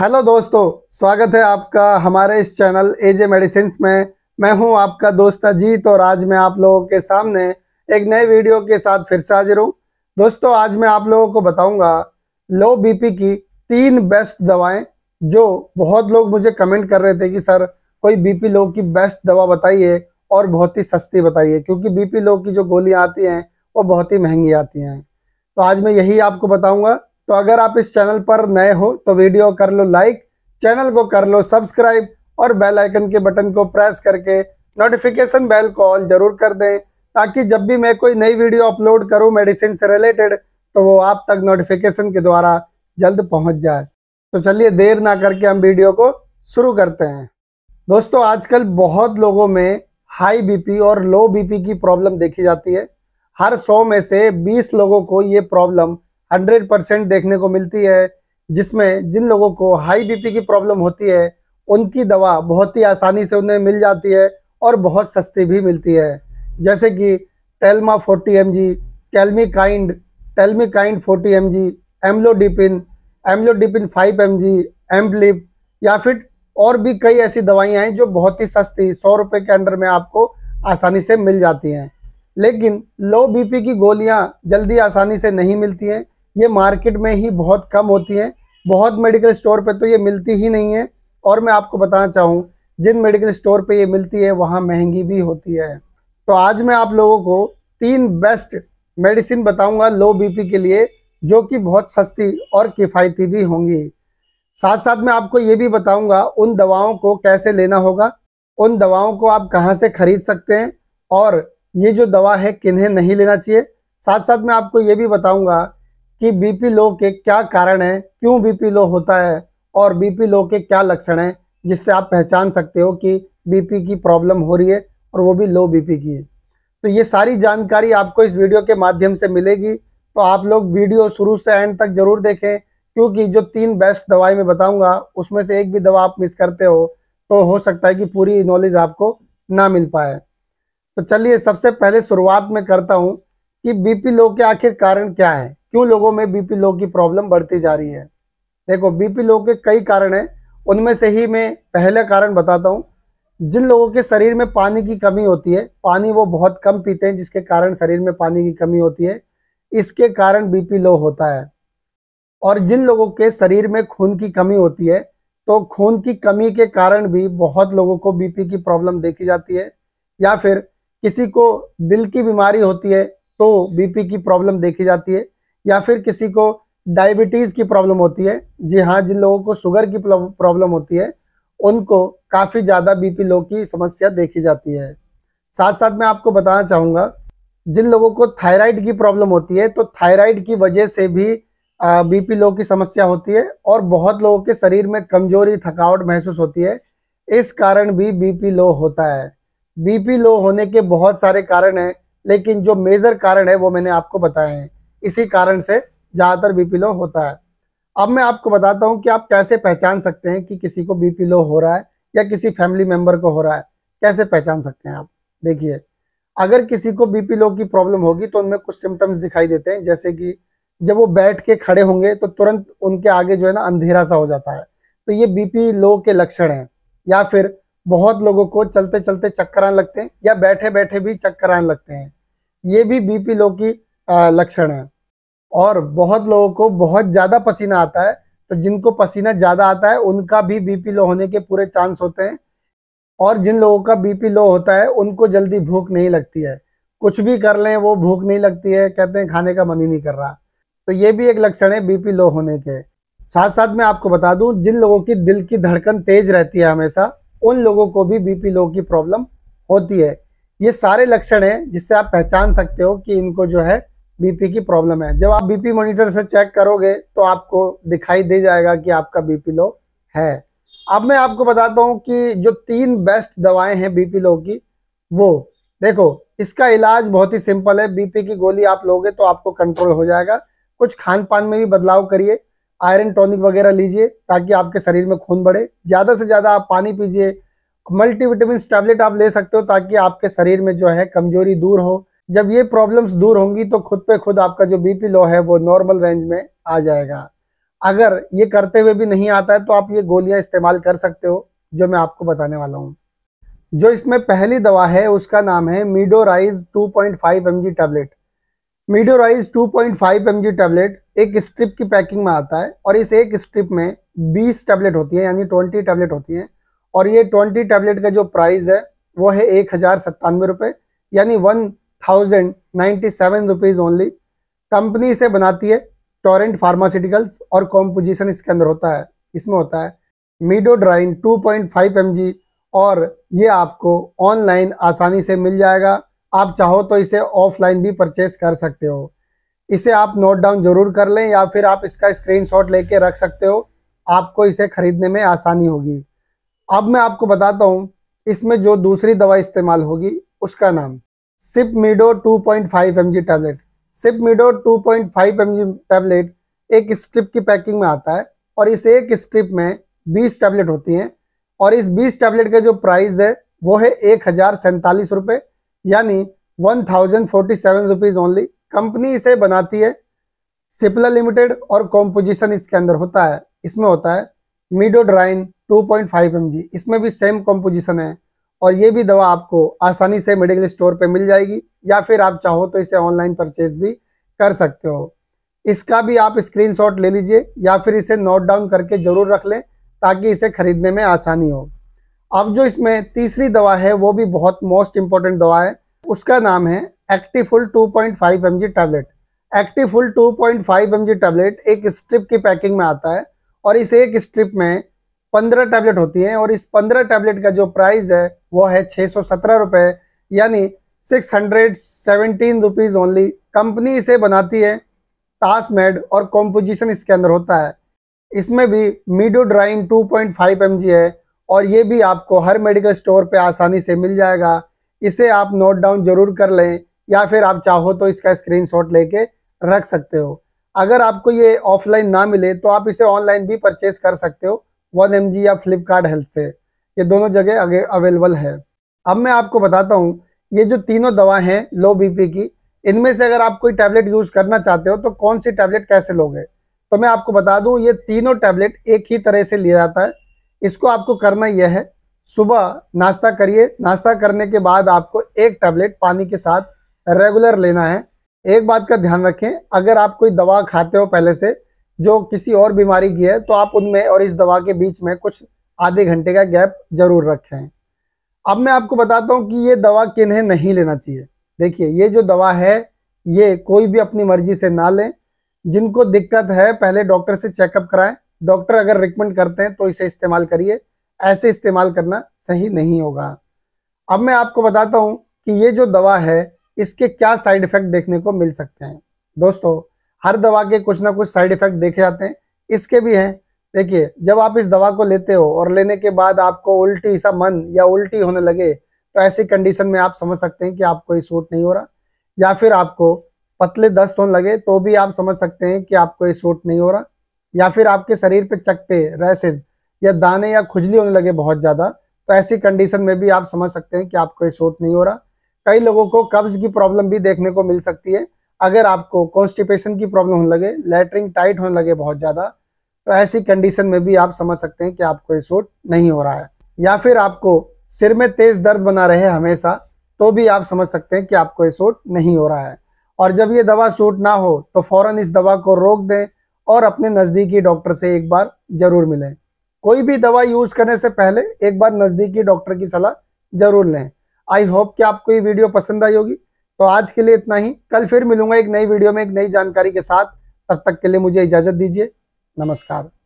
hello दोस्तों स्वागत है आपका हमारे इस चैनल एजे मेडिसिन में मैं हूं आपका दोस्त अजीत और आज मैं आप लोगों के सामने एक नए वीडियो के साथ फिर से हाजिर हूं दोस्तों आज मैं आप लोगों को बताऊंगा लो बीपी की तीन बेस्ट दवाएं जो बहुत लोग मुझे कमेंट कर रहे थे कि सर कोई बीपी लो की बेस्ट दवा बताइए और बहुत ही सस्ती बताइए क्योंकि बीपी लो की जो गोलियाँ आती हैं वो बहुत ही महंगी आती हैं तो आज मैं यही आपको बताऊँगा तो अगर आप इस चैनल पर नए हो तो वीडियो कर लो लाइक चैनल को कर लो सब्सक्राइब और बेल आइकन के बटन को प्रेस करके नोटिफिकेशन बेल को ऑल जरूर कर दें ताकि जब भी मैं कोई नई वीडियो अपलोड करूं मेडिसिन से रिलेटेड तो वो आप तक नोटिफिकेशन के द्वारा जल्द पहुंच जाए तो चलिए देर ना करके हम वीडियो को शुरू करते हैं दोस्तों आजकल बहुत लोगों में हाई बी और लो बी की प्रॉब्लम देखी जाती है हर सौ में से बीस लोगों को ये प्रॉब्लम हंड्रेड परसेंट देखने को मिलती है जिसमें जिन लोगों को हाई बीपी की प्रॉब्लम होती है उनकी दवा बहुत ही आसानी से उन्हें मिल जाती है और बहुत सस्ती भी मिलती है जैसे कि टेलमा फोर्टी एम जी टेलमी टेलमिकाइंड forty M G amlodipine amlodipine five M G एम्पलिप या फिर और भी कई ऐसी दवाइयाँ हैं जो बहुत ही सस्ती सौ रुपये के अंडर में आपको आसानी से मिल जाती हैं लेकिन लो बीपी की गोलियाँ जल्दी आसानी से नहीं मिलती हैं ये मार्केट में ही बहुत कम होती हैं बहुत मेडिकल स्टोर पे तो ये मिलती ही नहीं है और मैं आपको बताना चाहूँ जिन मेडिकल स्टोर पे ये मिलती है वहाँ महंगी भी होती है तो आज मैं आप लोगों को तीन बेस्ट मेडिसिन बताऊँगा लो बी के लिए जो कि बहुत सस्ती और किफ़ायती भी होंगी साथ साथ मैं आपको ये भी बताऊँगा उन दवाओं को कैसे लेना होगा उन दवाओं को आप कहाँ से खरीद सकते हैं और ये जो दवा है किन्हें नहीं लेना चाहिए साथ साथ मैं आपको ये भी बताऊंगा कि बीपी लो के क्या कारण है क्यों बीपी लो होता है और बीपी लो के क्या लक्षण हैं जिससे आप पहचान सकते हो कि बीपी की प्रॉब्लम हो रही है और वो भी लो बीपी की है तो ये सारी जानकारी आपको इस वीडियो के माध्यम से मिलेगी तो आप लोग वीडियो शुरू से एंड तक जरूर देखें क्योंकि जो तीन बेस्ट दवाई मैं बताऊंगा उसमें से एक भी दवा आप मिस करते हो तो हो सकता है कि पूरी नॉलेज आपको ना मिल पाए तो चलिए सबसे पहले शुरुआत में करता हूँ कि बीपी लो के आखिर कारण क्या है क्यों लोगों में बीपी लो की प्रॉब्लम बढ़ती जा रही है देखो बीपी लो के कई कारण हैं उनमें से ही मैं पहला कारण बताता हूँ जिन लोगों के शरीर में पानी की कमी होती है पानी वो बहुत कम पीते हैं जिसके कारण शरीर में पानी की कमी होती है इसके कारण बीपी लो होता है और जिन लोगों के शरीर में खून की कमी होती है तो खून की कमी के कारण भी बहुत लोगों को बीपी की प्रॉब्लम देखी जाती है या फिर किसी को दिल की बीमारी होती है तो बीपी की प्रॉब्लम देखी जाती है या फिर किसी को डायबिटीज़ की प्रॉब्लम होती है जी हाँ जिन लोगों को शुगर की प्रॉब्लम होती है उनको काफ़ी ज़्यादा बीपी लो की समस्या देखी जाती है साथ साथ मैं आपको बताना चाहूँगा जिन लोगों को थायराइड की प्रॉब्लम होती है तो थायराइड की वजह से भी बीपी लो की समस्या होती है और बहुत लोगों के शरीर में कमजोरी थकावट महसूस होती है इस कारण भी बीपी लो होता है बीपी लो होने के बहुत सारे कारण हैं लेकिन जो मेजर कारण है वो मैंने आपको बताए हैं इसी कारण से ज़्यादातर बीपी लो होता है अब मैं आपको बताता हूँ कि आप कैसे पहचान सकते हैं कि किसी को बीपी लो हो रहा है या किसी फैमिली मेम्बर को हो रहा है कैसे पहचान सकते हैं आप देखिए अगर किसी को बीपी लो की प्रॉब्लम होगी तो उनमें कुछ सिम्टम्स दिखाई देते हैं जैसे कि जब वो बैठ के खड़े होंगे तो तुरंत उनके आगे जो है ना अंधेरा सा हो जाता है तो ये बीपी लो के लक्षण हैं या फिर बहुत लोगों को चलते चलते चक्कर आने लगते हैं या बैठे बैठे भी चक्कर आने लगते हैं ये भी बीपी लो की लक्षण है और बहुत लोगों को बहुत ज़्यादा पसीना आता है तो जिनको पसीना ज़्यादा आता है उनका भी बीपी लो होने के पूरे चांस होते हैं और जिन लोगों का बीपी लो होता है उनको जल्दी भूख नहीं लगती है कुछ भी कर लें वो भूख नहीं लगती है कहते हैं खाने का मन ही नहीं कर रहा तो ये भी एक लक्षण है बीपी लो होने के साथ साथ मैं आपको बता दूं जिन लोगों की दिल की धड़कन तेज रहती है हमेशा उन लोगों को भी बीपी लो की प्रॉब्लम होती है ये सारे लक्षण हैं जिससे आप पहचान सकते हो कि इनको जो है बीपी की प्रॉब्लम है जब आप बीपी मॉनिटर से चेक करोगे तो आपको दिखाई दे जाएगा कि आपका बीपी लो है अब मैं आपको बताता हूँ कि जो तीन बेस्ट दवाएं हैं बीपी लो की वो देखो इसका इलाज बहुत ही सिंपल है बीपी की गोली आप लोगे तो आपको कंट्रोल हो जाएगा कुछ खान पान में भी बदलाव करिए आयरन टॉनिक वगैरह लीजिए ताकि आपके शरीर में खून बढ़े ज़्यादा से ज़्यादा आप पानी पीजिए मल्टीविटामिन टैबलेट आप ले सकते हो ताकि आपके शरीर में जो है कमजोरी दूर हो जब ये प्रॉब्लम्स दूर होंगी तो खुद पे खुद आपका जो बीपी लो है वो नॉर्मल रेंज में आ जाएगा अगर ये करते हुए भी नहीं आता है तो आप ये गोलियां इस्तेमाल कर सकते हो जो मैं आपको बताने वाला हूँ जो इसमें पहली दवा है उसका नाम है मीडोराइज 2.5 पॉइंट टैबलेट मीडोराइज 2.5 पॉइंट टैबलेट एक स्ट्रिप की पैकिंग में आता है और इस एक स्ट्रिप में 20 टैबलेट होती है यानी 20 टैबलेट होती है और ये 20 टैबलेट का जो प्राइस है वो है एक हज़ार सत्तानवे रुपये यानी one thousand ninety seven rupees only company से बनाती है टोरेंट फार्मास्यूटिकल्स और कॉम्पोजिशन इसके अंदर होता है इसमें होता है मीडोड्राइन 2.5 जी और ये आपको ऑनलाइन आसानी से मिल जाएगा आप चाहो तो इसे ऑफलाइन भी परचेस कर सकते हो इसे आप नोट डाउन जरूर कर लें या फिर आप इसका स्क्रीनशॉट लेके रख सकते हो आपको इसे खरीदने में आसानी होगी अब मैं आपको बताता हूँ इसमें जो दूसरी दवा इस्तेमाल होगी उसका नाम सिप मीडो 2.5 पॉइंट टैबलेट सिप मीडो 2.5 पॉइंट टैबलेट एक स्ट्रिप की पैकिंग में आता है और इस एक स्ट्रिप में 20 टैबलेट होती हैं और इस 20 टैबलेट का जो प्राइस है वो है एक हजार सैंतालीस रुपये यानी one thousand forty seven rupees only company इसे बनाती है सिपला लिमिटेड और कॉम्पोजिशन इसके अंदर होता है इसमें होता है मीडो ड्राइन 2.5 पॉइंट इसमें भी सेम कॉम्पोजिशन है और ये भी दवा आपको आसानी से मेडिकल स्टोर पे मिल जाएगी या फिर आप चाहो तो इसे ऑनलाइन परचेज भी कर सकते हो इसका भी आप स्क्रीनशॉट ले लीजिए या फिर इसे नोट डाउन करके ज़रूर रख लें ताकि इसे खरीदने में आसानी हो अब जो इसमें तीसरी दवा है वो भी बहुत मोस्ट इम्पॉर्टेंट दवा है उसका नाम है एक्टिफुल 2.5 पॉइंट टैबलेट एक्टिफुल टू पॉइंट टैबलेट एक स्ट्रिप की पैकिंग में आता है और इसे एक स्ट्रिप में पंद्रह टैबलेट होती हैं और इस पंद्रह टैबलेट का जो प्राइस है वो है छः सौ सत्रह रुपये यानी six hundred seventeen rupees only company इसे बनाती है तासमेड और कॉम्पोजिशन इसके अंदर होता है इसमें भी मीडो ड्राइंग two point five M G है और ये भी आपको हर मेडिकल स्टोर पे आसानी से मिल जाएगा इसे आप नोट डाउन जरूर कर लें या फिर आप चाहो तो इसका स्क्रीनशॉट लेके रख सकते हो अगर आपको ये ऑफलाइन ना मिले तो आप इसे ऑनलाइन भी परचेज कर सकते हो वन एम या फ्लिपकार्ट हेल्थ से ये दोनों जगह अवेलेबल है अब मैं आपको बताता हूँ ये जो तीनों दवा हैं लो बीपी की इनमें से अगर आप कोई टैबलेट यूज़ करना चाहते हो तो कौन सी टैबलेट कैसे लोगे तो मैं आपको बता दूं ये तीनों टैबलेट एक ही तरह से लिया जाता है इसको आपको करना यह है सुबह नाश्ता करिए नाश्ता करने के बाद आपको एक टैबलेट पानी के साथ रेगुलर लेना है एक बात का ध्यान रखें अगर आप कोई दवा खाते हो पहले से जो किसी और बीमारी की है तो आप उनमें और इस दवा के बीच में कुछ आधे घंटे का गैप जरूर रखें अब मैं आपको बताता हूँ कि ये दवा किन्हें नहीं लेना चाहिए देखिए ये जो दवा है ये कोई भी अपनी मर्जी से ना लें जिनको दिक्कत है पहले डॉक्टर से चेकअप कराएं डॉक्टर अगर रिकमेंड करते हैं तो इसे इस्तेमाल करिए ऐसे इस्तेमाल करना सही नहीं होगा अब मैं आपको बताता हूँ कि ये जो दवा है इसके क्या साइड इफेक्ट देखने को मिल सकते हैं दोस्तों हर दवा के कुछ ना कुछ साइड इफेक्ट देखे जाते हैं इसके भी हैं देखिए जब आप इस दवा को लेते हो और लेने के बाद आपको उल्टी सा मन या उल्टी होने लगे तो ऐसी कंडीशन में आप समझ सकते हैं कि आपको ये सूट नहीं हो रहा या फिर आपको पतले दस्त होने लगे तो भी आप समझ सकते हैं कि आपको ये सूट नहीं हो रहा या फिर आपके शरीर पे चकते रैसेज या दाने या खुजली होने लगे बहुत ज़्यादा तो ऐसी कंडीशन में भी आप समझ सकते हैं कि आपको ये सूट नहीं हो रहा कई लोगों को कब्ज की प्रॉब्लम भी देखने को मिल सकती है अगर आपको कॉन्स्टिपेशन की प्रॉब्लम होने लगे लेटरिंग टाइट होने लगे बहुत ज़्यादा तो ऐसी कंडीशन में भी आप समझ सकते हैं कि आपको ये शोट नहीं हो रहा है या फिर आपको सिर में तेज दर्द बना रहे हमेशा तो भी आप समझ सकते हैं कि आपको ये शोट नहीं हो रहा है और जब ये दवा सूट ना हो तो फ़ौरन इस दवा को रोक दें और अपने नज़दीकी डॉक्टर से एक बार ज़रूर मिलें कोई भी दवा यूज़ करने से पहले एक बार नज़दीकी डॉक्टर की सलाह ज़रूर लें आई होप कि आपको ये वीडियो पसंद आई होगी तो आज के लिए इतना ही कल फिर मिलूंगा एक नई वीडियो में एक नई जानकारी के साथ तब तक के लिए मुझे इजाजत दीजिए नमस्कार